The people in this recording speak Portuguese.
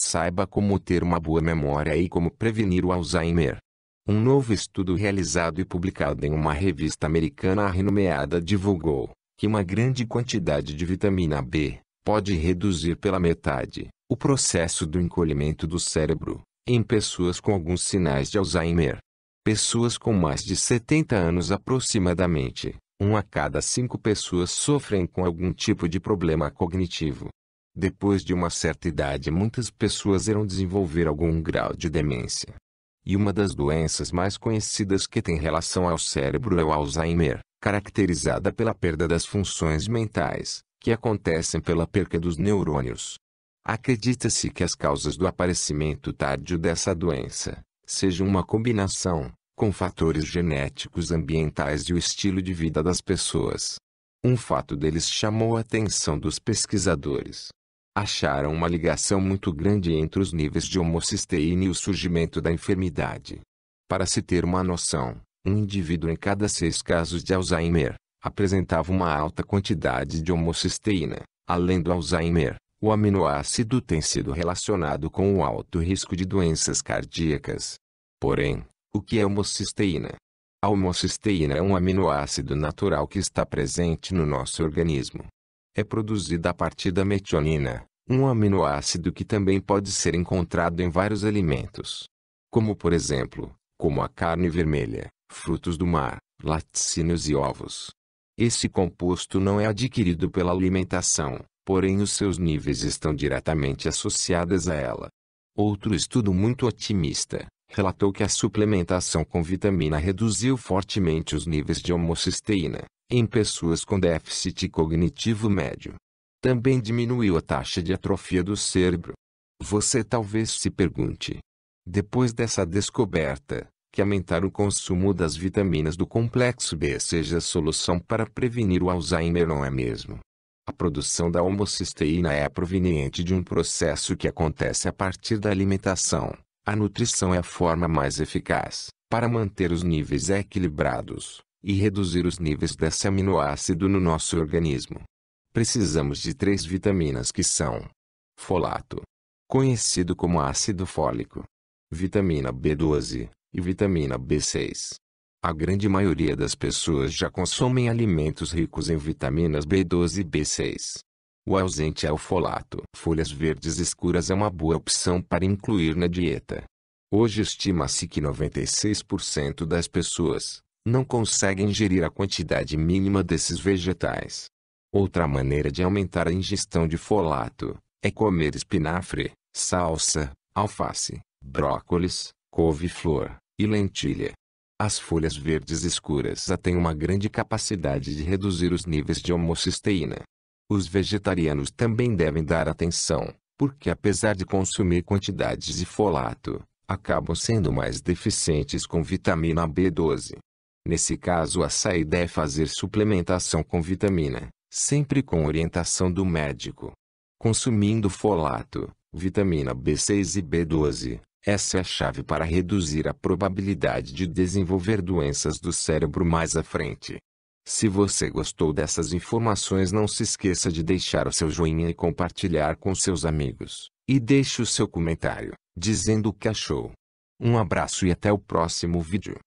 Saiba como ter uma boa memória e como prevenir o Alzheimer. Um novo estudo realizado e publicado em uma revista americana renomeada divulgou que uma grande quantidade de vitamina B pode reduzir pela metade o processo do encolhimento do cérebro em pessoas com alguns sinais de Alzheimer. Pessoas com mais de 70 anos aproximadamente, um a cada cinco pessoas sofrem com algum tipo de problema cognitivo. Depois de uma certa idade, muitas pessoas irão desenvolver algum grau de demência. E uma das doenças mais conhecidas que tem relação ao cérebro é o Alzheimer, caracterizada pela perda das funções mentais, que acontecem pela perca dos neurônios. Acredita-se que as causas do aparecimento tardio dessa doença sejam uma combinação com fatores genéticos ambientais e o estilo de vida das pessoas. Um fato deles chamou a atenção dos pesquisadores acharam uma ligação muito grande entre os níveis de homocisteína e o surgimento da enfermidade. Para se ter uma noção, um indivíduo em cada seis casos de Alzheimer apresentava uma alta quantidade de homocisteína. Além do Alzheimer, o aminoácido tem sido relacionado com o alto risco de doenças cardíacas. Porém, o que é homocisteína? A homocisteína é um aminoácido natural que está presente no nosso organismo. É produzida a partir da metionina, um aminoácido que também pode ser encontrado em vários alimentos, como por exemplo, como a carne vermelha, frutos do mar, laticínios e ovos. Esse composto não é adquirido pela alimentação, porém os seus níveis estão diretamente associados a ela. Outro estudo muito otimista relatou que a suplementação com vitamina reduziu fortemente os níveis de homocisteína em pessoas com déficit cognitivo médio. Também diminuiu a taxa de atrofia do cérebro. Você talvez se pergunte, depois dessa descoberta, que aumentar o consumo das vitaminas do complexo B seja a solução para prevenir o Alzheimer, não é mesmo? A produção da homocisteína é proveniente de um processo que acontece a partir da alimentação. A nutrição é a forma mais eficaz para manter os níveis equilibrados e reduzir os níveis desse aminoácido no nosso organismo precisamos de três vitaminas que são folato, conhecido como ácido fólico, vitamina B12 e vitamina B6. A grande maioria das pessoas já consomem alimentos ricos em vitaminas B12 e B6. O ausente é o folato. Folhas verdes escuras é uma boa opção para incluir na dieta. Hoje estima-se que 96% das pessoas não conseguem ingerir a quantidade mínima desses vegetais. Outra maneira de aumentar a ingestão de folato é comer espinafre, salsa, alface, brócolis, couve-flor e lentilha. As folhas verdes escuras têm uma grande capacidade de reduzir os níveis de homocisteína. Os vegetarianos também devem dar atenção, porque apesar de consumir quantidades de folato, acabam sendo mais deficientes com vitamina B12. Nesse caso a saída é fazer suplementação com vitamina sempre com orientação do médico. Consumindo folato, vitamina B6 e B12, essa é a chave para reduzir a probabilidade de desenvolver doenças do cérebro mais à frente. Se você gostou dessas informações, não se esqueça de deixar o seu joinha e compartilhar com seus amigos. E deixe o seu comentário, dizendo o que achou. Um abraço e até o próximo vídeo.